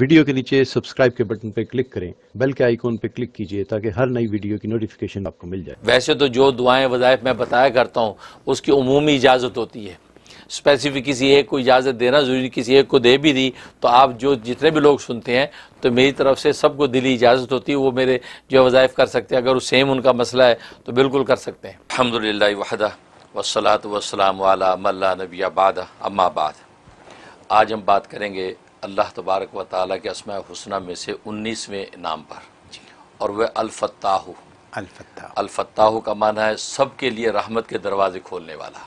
video के नीचे subscribe के बटन पर क्लिक करें बेल के आइकॉन पर क्लिक कीजिए ताकि हर नई वीडियो की नोटिफिकेशन आपको मिल जाए वैसे तो जो दुआएं वज़ायफ मैं बताया करता हूँ उसकी उमूमी इजाज़त होती है स्पेसिफिक किसी एक को इजाज़त देना ज़रूरी किसी एक को दे भी दी तो आप जो जितने भी लोग सुनते हैं तो मेरी तरफ से सबको दिली इजाज़त होती है वो मेरे जो वज़ायफ़ कर सकते हैं अगर वो सेम उनका मसला है तो बिल्कुल कर सकते हैं अलहमदिल्ला वहदा वसलात वसलाम वाला मल्ला नबी आबाद अम्माबाद आज हम बात करेंगे अल्लाह तबारक व ताली के असमा हसना में से उन्नीसवें नाम पर और वह अलफताह अलफताह का माना है सब के लिए रहमत के दरवाजे खोलने वाला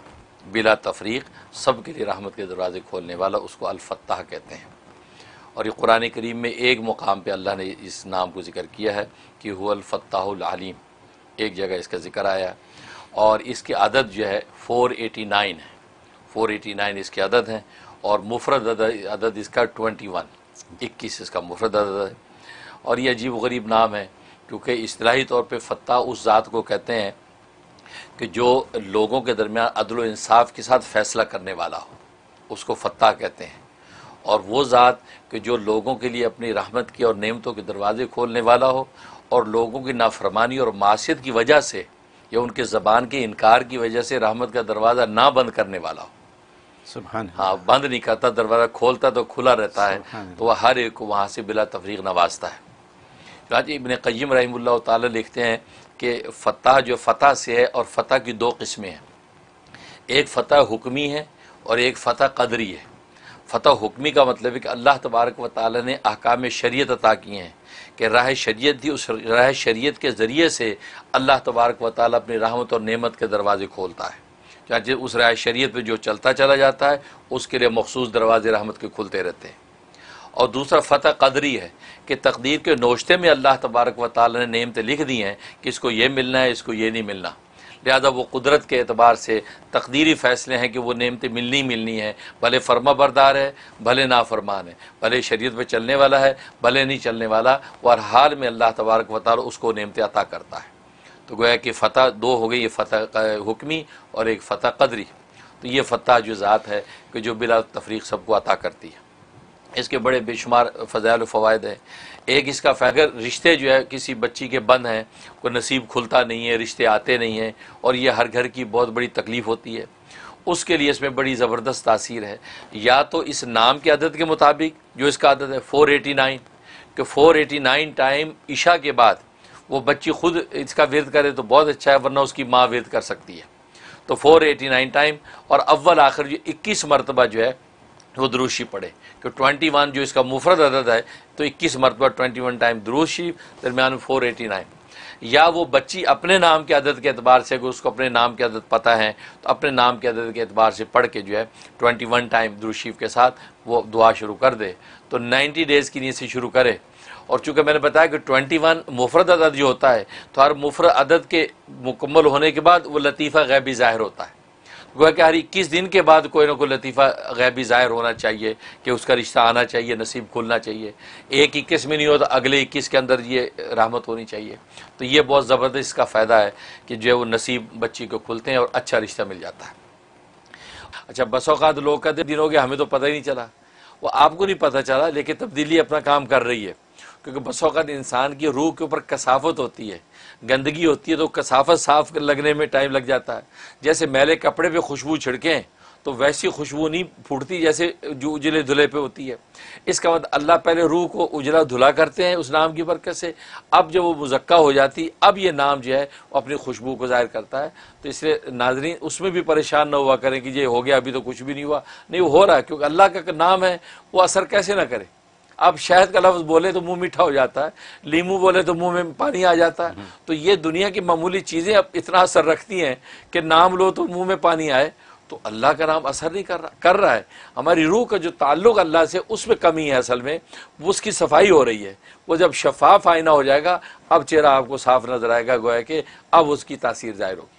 बिला तफरीक सब के लिए रहमत के दरवाजे खोलने वाला उसको अलफताह कहते हैं और ये कुरान करीम में एक मुकाम पर अल्लाह ने इस नाम को जिक्र किया है कि हुआलफ़ताहलीम एक जगह इसका जिक्र आया और इसकी आदत जो है फ़ोर एटी नाइन है फ़ोर एटी नाइन इसकी आदत है और मुफरद अदद इसका ट्वेंटी वन इक्कीस इसका मुफरद अदद है और ये अजीब गरीब नाम है क्योंकि असलाही तौर पर फत्ता उस ज़ात को कहते हैं कि जो लोगों के दरमियान अदल इंसाफ के साथ फ़ैसला करने वाला हो उसको फत्ता कहते हैं और वो ज़ात कि जो लोगों के लिए अपनी रहमत की और नियमतों के दरवाज़े खोलने वाला हो और लोगों की नाफरमानी और माशियत की वजह से या उनके ज़बान के इनकार की वजह से रहमत का दरवाज़ा ना बंद करने वाला हो हाँ बंद नहीं करता दरवाज़ा खोलता तो खुला रहता है तो वह हर एक को वहाँ से बिला तफरीक नवाजता है राज इबन कयम रही तिखते लिखते हैं कि फ़तह जो फ़तह से है और फ़तह की दो किस्में हैं एक फ़तह हुक्मी है और एक फ़तह कदरी है फ़तह हुक्मी का मतलब है कि अल्लाह तबारक व ताली ने अहकाम शरीत अता किए हैं कि राह शरीत थी उस राह शरीत के ज़रिए से अल्लाह तबारक व ताली अपनी राहमत और नेमत के दरवाज़े खोलता है चाहे उस राय शरीयत पे जो चलता चला जाता है उसके लिए मखसूस दरवाजे रहमत के खुलते रहते हैं और दूसरा फ़तह कदरी है कि तकदीर के नोशते में अल्लाह तबारक व ताली ने नियमतें लिख दी हैं कि इसको ये मिलना है इसको ये नहीं मिलना लिहाजा वो कुदरत के अतबार से तकदीरी फ़ैसले हैं कि वो नियमतें मिलनी मिलनी हैं भले फर्मा बरदार है भले नाफरमान है भले शरीयत पर चलने वाला है भले नहीं चलने वाला और हाल में अल्लाह तबारक वाल उसको नियमतें अता करता है तो गोया कि फ़तह दो हो गई ये फतः हुक्मी और एक फतः कदरी तो ये फतः जो ज़ात है कि जो बिला तफरीक सबको अता करती है इसके बड़े बेशुमार फजायल फ़वायद हैं एक इसका फैगर रिश्ते जो है किसी बच्ची के बंद हैं कोई नसीब खुलता नहीं है रिश्ते आते नहीं हैं और यह हर घर की बहुत बड़ी तकलीफ़ होती है उसके लिए इसमें बड़ी ज़बरदस्त तासीर है या तो इस नाम के अदद के मुताबिक जो इसका आदत है फ़ोर एटी नाइन कि फ़ोर एटी नाइन टाइम ईशा के बाद वो बच्ची खुद इसका विरद करे तो बहुत अच्छा है वरना उसकी माँ विरद कर सकती है तो फोर एटी नाइन टाइम और अव्वल आखिर जो इक्कीस मरतबा जो है वो द्रूशी पढ़े कि ट्वेंटी वन जो इसका मुफरत अदद है तो इक्कीस मरतबा ट्वेंटी वन टाइम दुरुशी दरमियान फोर एटी नाइन या वो बच्ची अपने नाम के आदत के अतबार से अगर उसको अपने नाम की आदत पता है तो अपने नाम के आदत के अतबार से पढ़ के जो है ट्वेंटी वन टाइम दुरुशीफ के साथ वो दुआ शुरू कर दे तो नाइन्टी डेज़ की नीयत से शुरू करे और चूँकि मैंने बताया कि ट्वेंटी वन मुफरत अदद जो होता है तो हर मुफरत अदद के मुकम्मल होने के बाद वो लतीफ़ा गैबी ज़ाहिर होता है गोया कि हर इक्कीस दिन के बाद कोई ना कोई लतीफ़ा गैबी ज़ाहिर होना चाहिए कि उसका रिश्ता आना चाहिए नसीब खुलना चाहिए एक इक्कीस में नहीं हो तो अगले इक्कीस के अंदर ये रहमत होनी चाहिए तो ये बहुत ज़बरदस्त इसका फ़ायदा है कि जो है वो नसीब बच्ची को खुलते हैं और अच्छा रिश्ता मिल जाता है अच्छा बस अवकात लोग का दिन हो गया हमें तो पता ही नहीं चला वो आपको नहीं पता चला लेकिन तब्दीली अपना काम कर रही है क्योंकि बसौकत इंसान की रूह के ऊपर कसाफत होती है गंदगी होती है तो कसाफ़त साफ लगने में टाइम लग जाता है जैसे मैले कपड़े पे खुशबू छिड़कें तो वैसी खुशबू नहीं फूटती जैसे जो उजले धुले पे होती है इसका मतलब अल्लाह पहले रूह को उजला धुला करते हैं उस नाम की बरकत से अब जब वो मुजक्का हो जाती अब ये नाम जो है वो अपनी खुशबू को ज़ाहिर करता है तो इसलिए नाजरीन उसमें भी परेशान ना हुआ करें कि ये हो गया अभी तो कुछ भी नहीं हुआ नहीं हो रहा है क्योंकि अल्लाह का नाम है वो असर कैसे ना करे अब शहद का लफ्ज़ बोले तो मुंह मीठा हो जाता है लीमू बोले तो मुंह में पानी आ जाता है तो ये दुनिया की मामूली चीज़ें अब इतना असर रखती हैं कि नाम लो तो मुंह में पानी आए तो अल्लाह का नाम असर नहीं कर रहा कर रहा है हमारी रूह का जो ताल्लुक अल्लाह से उसमें कमी है असल में वो उसकी सफाई हो रही है वो जब शफाफ आईना हो जाएगा अब चेहरा आपको साफ नजर आएगा गोया कि अब उसकी तासीर जाहिर होगी